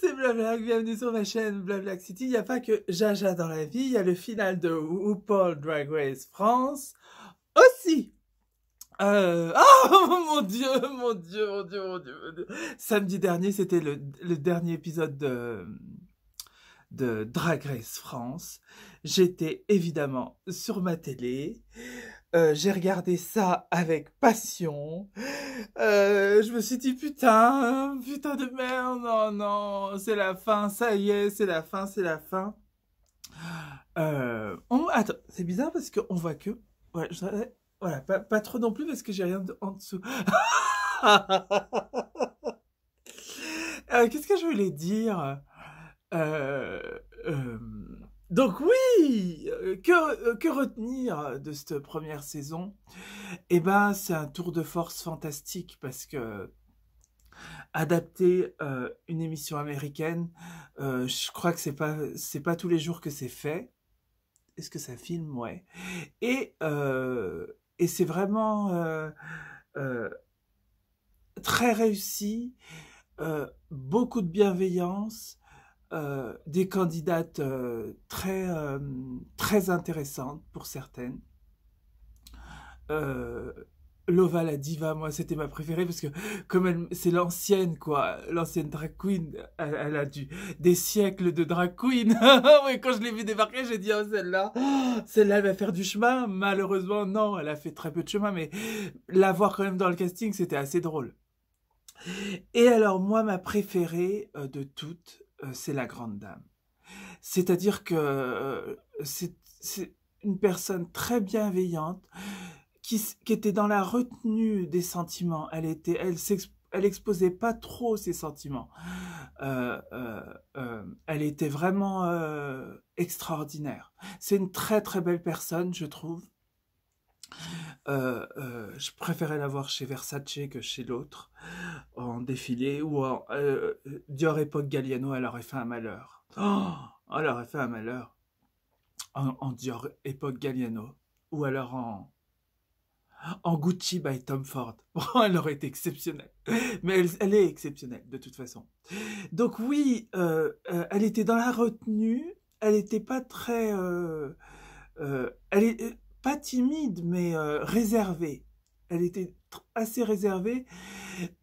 c'est Blablac, bienvenue sur ma chaîne Blablac City. Il n'y a pas que Jaja dans la vie, il y a le final de Paul Drag Race France aussi. Euh, oh mon dieu, mon dieu, mon dieu, mon dieu, mon dieu. Samedi dernier, c'était le, dernier épisode de, de Drag Race France. J'étais évidemment sur ma télé. Euh, j'ai regardé ça avec passion. Euh, je me suis dit putain, putain de merde, non, non, c'est la fin, ça y est, c'est la fin, c'est la fin. Euh, on... Attends, c'est bizarre parce qu'on voit que... Ouais, Voilà, pas, trop non plus parce que j'ai rien en dessous. Qu'est-ce que je voulais dire Donc oui que, euh, que, retenir de cette première saison Eh ben, c'est un tour de force fantastique parce que adapter euh, une émission américaine, euh, je crois que c'est pas c'est pas tous les jours que c'est fait. Est-ce que ça filme Ouais. Et et c'est vraiment très réussi, beaucoup de bienveillance euh, des candidates euh, très, euh, très intéressantes pour certaines. Lova la diva, moi c'était ma préférée parce que comme elle c'est l'ancienne quoi, l'ancienne drag queen, elle, a dû des siècles de drag queen. oui, quand je l'ai vue débarquer, j'ai dit oh celle-là, celle-là elle va faire du chemin. Malheureusement non, elle a fait très peu de chemin, mais la voir quand même dans le casting, c'était assez drôle. Et alors moi ma préférée de toutes, euh, c'est la grande dame. C'est-à-dire que euh, c'est une personne très bienveillante qui, était dans la retenue des sentiments. Elle était, elle pas trop ses sentiments. Euh, elle était vraiment extraordinaire. C'est une très très belle personne, je trouve. Euh, euh, je préférais l'avoir chez Versace que chez l'autre, en défilé, ou en euh, Dior époque Galliano, elle aurait fait un malheur. Oh, elle aurait fait un malheur. En, Dior époque Galliano, ou alors en, en Gucci by Tom Ford. Bon, elle aurait été exceptionnelle. Mais elle, est exceptionnelle, de toute façon. Donc oui, elle était dans la retenue. Elle n'était pas très... elle est, pas timide, mais euh, réservée. Elle était assez réservée,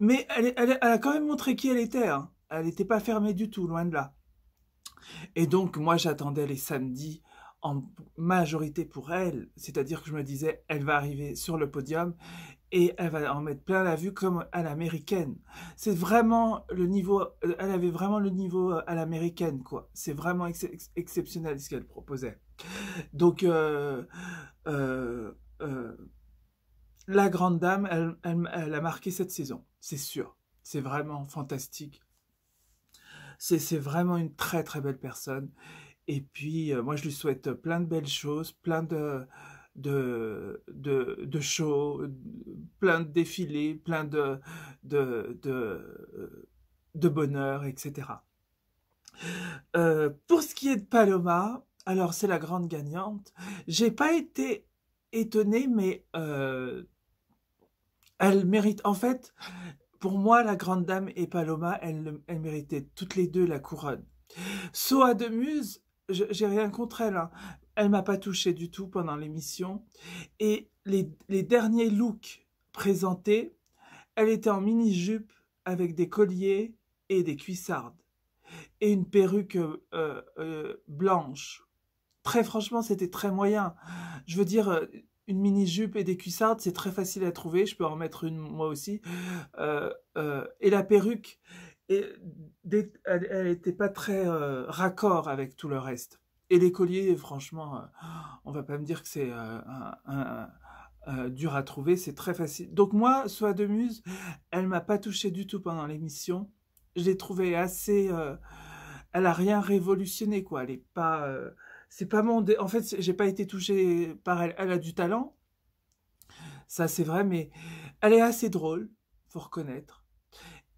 mais elle, a quand même montré qui elle était. Hein. Elle n'était pas fermée du tout, loin de là. Et donc, moi, j'attendais les samedis en majorité pour elle, c'est-à-dire que je me disais, elle va arriver sur le podium et elle va en mettre plein la vue comme à l'américaine. C'est vraiment le niveau, euh, elle avait vraiment le niveau à l'américaine, quoi. C'est vraiment exceptionnel ce qu'elle proposait. Donc, euh, euh, euh, la grande dame, elle, elle, a marqué cette saison, c'est sûr. C'est vraiment fantastique. C'est vraiment une très très belle personne. Et puis, moi, je lui souhaite plein de belles choses, plein de de, de, shows, plein de défilés, plein de, de, de, bonheur, etc. pour ce qui est de Paloma, alors c'est la grande gagnante. J'ai pas été étonnée, mais euh, elle mérite. En fait, pour moi, la grande dame et Paloma, elles méritaient toutes les deux la couronne. Soa de Muse, j'ai rien contre elle. Hein. Elle m'a pas touchée du tout pendant l'émission. Et les, derniers looks présentés, elle était en mini-jupe avec des colliers et des cuissardes et une perruque euh, euh, blanche très franchement, c'était très moyen. Je veux dire, euh, une mini-jupe et des cuissardes, c'est très facile à trouver. Je peux en mettre une moi aussi. Euh, euh, et la perruque, elle n'était pas très raccord avec tout le reste. Et les colliers, franchement, on va pas me dire que c'est dur à trouver, c'est très facile. Donc moi, soit de Muse, elle m'a pas touché du tout pendant l'émission. Je l'ai trouvée assez... elle a rien révolutionné, quoi. Elle n'est pas c'est pas mon en fait j'ai pas été touchée par elle elle a du talent ça c'est vrai mais elle est assez drôle faut reconnaître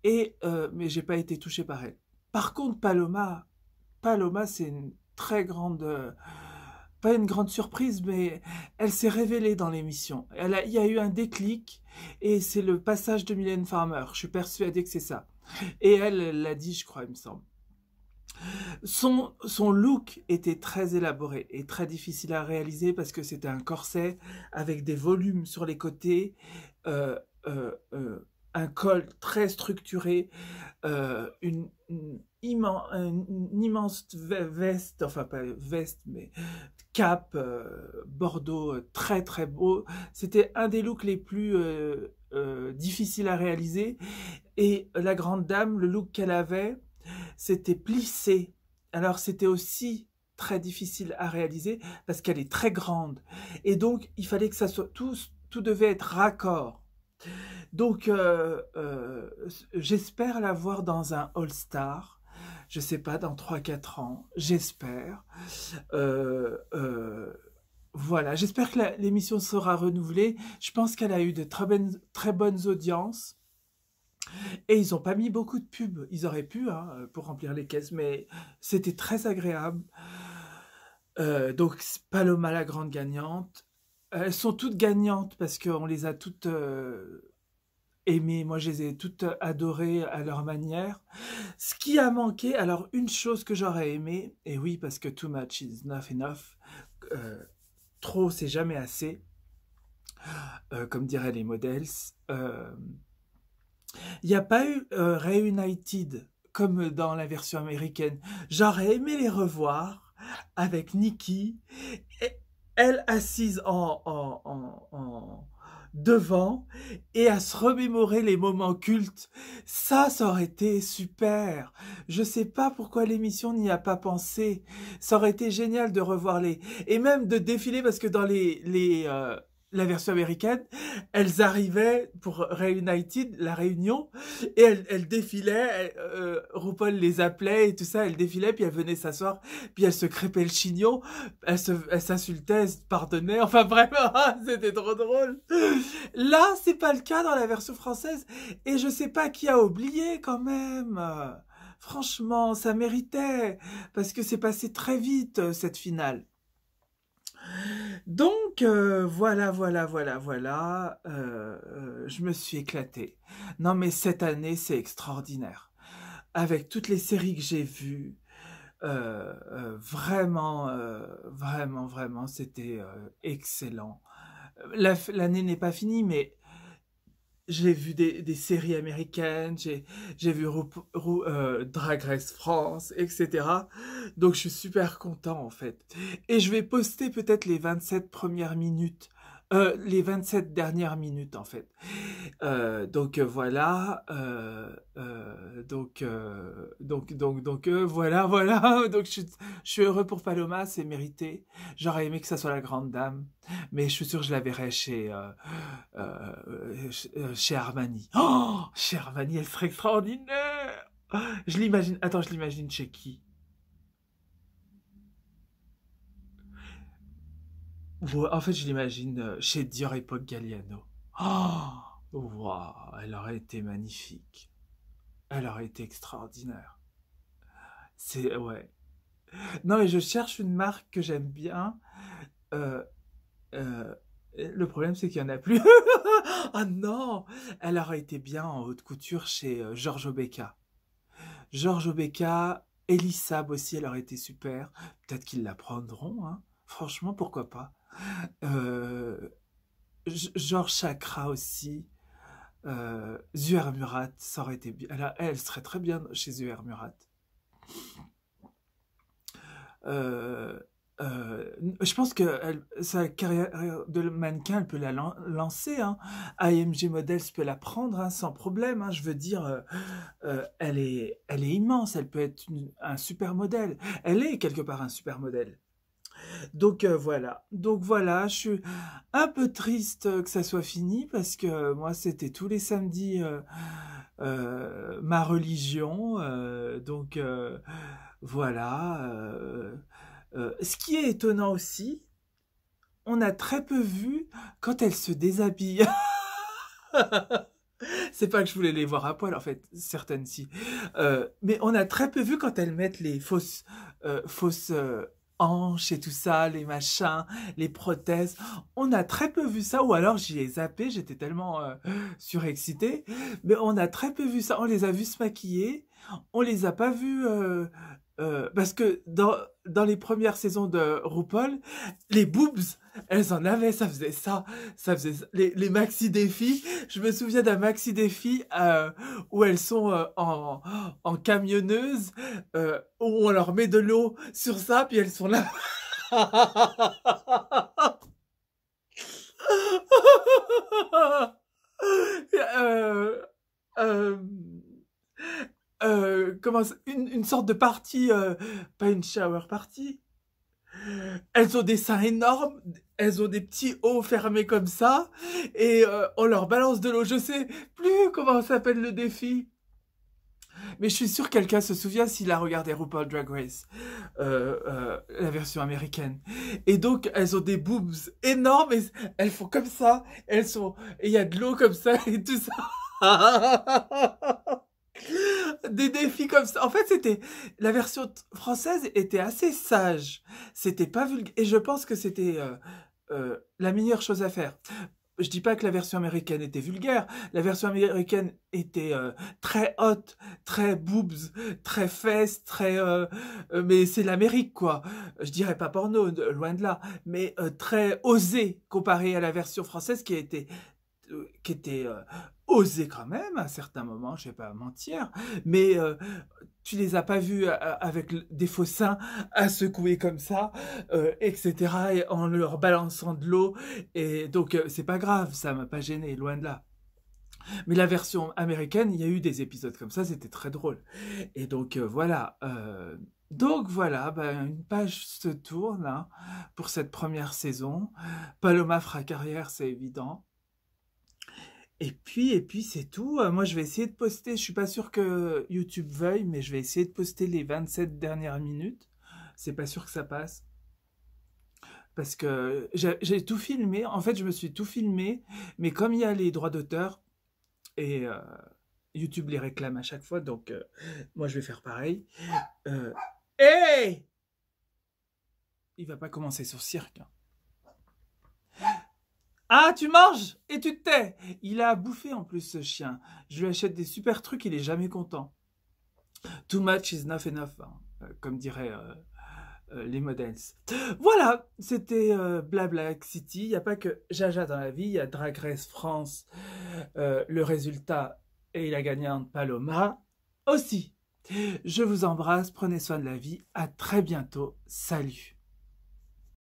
et euh, mais j'ai pas été touchée par elle par contre Paloma Paloma c'est une très grande euh, pas une grande surprise mais elle s'est révélée dans l'émission elle il y a eu un déclic et c'est le passage de Mylène Farmer je suis persuadée que c'est ça et elle l'a dit je crois il me semble son, look était très élaboré et très difficile à réaliser parce que c'était un corset avec des volumes sur les côtés, euh, euh, euh, un col très structuré, une, immense veste, enfin pas veste, mais cape, bordeaux très très beau. C'était un des looks les plus difficiles à réaliser. Et la grande dame, le look qu'elle avait, c'était plissé. Alors c'était aussi très difficile à réaliser parce qu'elle est très grande. Et donc il fallait que ça soit tout, tout devait être raccord. Donc euh, euh, j'espère la j'espère dans un All-Star. Je ne sais pas, dans 3-4 ans, j'espère. Euh, voilà, j'espère que l'émission sera renouvelée. Je pense qu'elle a eu de très bonnes audiences. Et ils n'ont pas mis beaucoup de pubs. Ils auraient pu hein, pour remplir les caisses, mais c'était très agréable. Euh, donc Paloma la grande gagnante. Elles sont toutes gagnantes parce qu'on les a toutes euh, aimées. Moi, je les ai toutes euh, adorées à leur manière. Ce qui a manqué, alors une chose que j'aurais aimée, et oui, parce que too much is not enough. Euh, trop, c'est jamais assez. comme diraient les modèles il n'y a pas eu euh, Reunited comme dans la version américaine. J'aurais aimé les revoir avec Nikki, elle assise en, en, en, devant et à se remémorer les moments cultes. Ça, ça aurait été super. Je sais pas pourquoi l'émission n'y a pas pensé. Ça aurait été génial de revoir les et même de défiler parce que dans les les euh, la version américaine, elles arrivaient pour Reunited, la réunion, et elles, elles défilaient, euh, RuPaul les appelait et tout ça, elles défilaient, puis elles venaient s'asseoir, puis elles se crépaient le chignon, elles s'insultaient, elles, se pardonnaient, enfin vraiment, ah, c'était trop drôle. Là, c'est pas le cas dans la version française, et je sais pas qui a oublié quand même. Franchement, ça méritait, parce que c'est passé très vite, euh, cette finale. Donc euh, voilà, voilà, voilà, voilà, euh, euh, je me suis éclatée. Non mais cette année c'est extraordinaire. Avec toutes les séries que j'ai vues, vraiment, vraiment, vraiment, c'était excellent. L'année n'est pas finie, mais j'ai vu des, des, séries américaines, j'ai, vu euh, Drag Race France, etc. Donc je suis super content en fait. Et je vais poster peut-être les 27 premières minutes euh, les 27 dernières minutes en fait. Euh, donc euh, voilà, euh, donc, donc, donc, donc, voilà, voilà. Donc je suis, heureux pour Paloma, c'est mérité. J'aurais aimé que ça soit la grande dame, mais je suis sûr je la verrai chez, chez Armani. Oh, chez Armani, elle serait extraordinaire. Je l'imagine. Attends, je l'imagine chez qui En fait, je l'imagine euh, chez Dior époque Galliano. Oh Waouh Elle aurait été magnifique. Elle aurait été extraordinaire. C'est... Ouais. Non, mais je cherche une marque que j'aime bien. Euh, euh, le problème, c'est qu'il n'y en a plus. Ah non Elle aurait été bien en haute couture chez Georges Giorgio Becca. Giorgio Becca, Elissab aussi, elle aurait été super. Peut-être qu'ils la prendront, hein. Franchement, pourquoi pas euh, Georges Chakra aussi. Euh, Murat, ça aurait été bien. Elle, elle, serait très bien chez Zuhair Murat. Euh, euh, je pense que sa carrière de mannequin, elle peut la lancer. Hein. AMG Models peut la prendre hein, sans problème. Hein. Je veux dire, euh, elle, est, immense. Elle peut être un super modèle. Elle est quelque part un super modèle. Donc euh, voilà. Donc voilà, je suis un peu triste que ça soit fini parce que euh, moi c'était tous les samedis euh, ma religion. donc voilà. ce qui est étonnant aussi, on a très peu vu quand elle se déshabille. C'est pas que je voulais les voir à poil, en fait, certaines si. mais on a très peu vu quand elles mettent les fausses, fausses hanches et tout ça, les machins, les prothèses. On a très peu vu ça, ou alors j'y ai zappé, j'étais tellement euh, surexcitée. Mais on a très peu vu ça. On les a vus se maquiller, on les a pas vus... Euh, euh, parce que dans, dans les premières saisons de RuPaul, les boobs, elles en avaient, ça faisait ça, ça faisait Les, les, maxi défis. Je me souviens d'un maxi défi euh, où elles sont euh, en, camionneuse, euh, où on leur met de l'eau sur ça, puis elles sont là. Euh, comment une, une sorte de partie, pas une shower party, elles ont des seins énormes, elles ont des petits hauts fermés comme ça, et euh, on leur balance de l'eau. Je sais plus comment s'appelle le défi. Mais je suis sûr quelqu'un se souvient s'il a regardé RuPaul Drag Race, euh, euh, la version américaine. Et donc, elles ont des boobs énormes, et elles font comme ça, elles sont, et il y a de l'eau comme ça, et tout ça. des défis comme ça. En fait, c'était la version française était assez sage. C'était pas vulgaire et je pense que c'était euh, euh, la meilleure chose à faire. Je dis pas que la version américaine était vulgaire. La version américaine était euh, très haute, très boobs, très fesses, très. mais c'est l'Amérique quoi. Je dirais pas porno, loin de là, mais très osé comparé à la version française qui a qui était oser quand même, à certains moments, je ne vais pas mentir, mais tu euh, tu les as pas vus euh, avec des faux seins à secouer comme ça, euh, etc., et en leur balançant de l'eau. Et donc, c'est pas grave, ça m'a pas gêné, loin de là. Mais la version américaine, il y a eu des épisodes comme ça, c'était très drôle. Et donc, voilà. donc voilà, ben, une page se tourne hein, pour cette première saison. Paloma fera carrière, c'est évident. Et puis, et puis c'est tout. Euh, moi, je vais essayer de poster. Je suis pas sûr que YouTube veuille, mais je vais essayer de poster les 27 dernières minutes. C'est pas sûr que ça passe. Parce que j'ai tout filmé. En fait, je me suis tout filmé. Mais comme il y a les droits d'auteur, et euh, YouTube les réclame à chaque fois, donc euh, moi, je vais faire pareil. Euh... Hey Il va pas commencer sur cirque. Hein. Ah, tu manges et tu te tais. Il a bouffé en plus ce chien. Je lui achète des super trucs, il est jamais content. Too much is not enough, hein, euh, comme diraient euh, euh, les modèles. Voilà, c'était euh, Blabla City. Il n'y a pas que Jaja dans la vie, il y a Drag Race France. le résultat et il a gagné un Paloma aussi. Je vous embrasse, prenez soin de la vie, à très bientôt, salut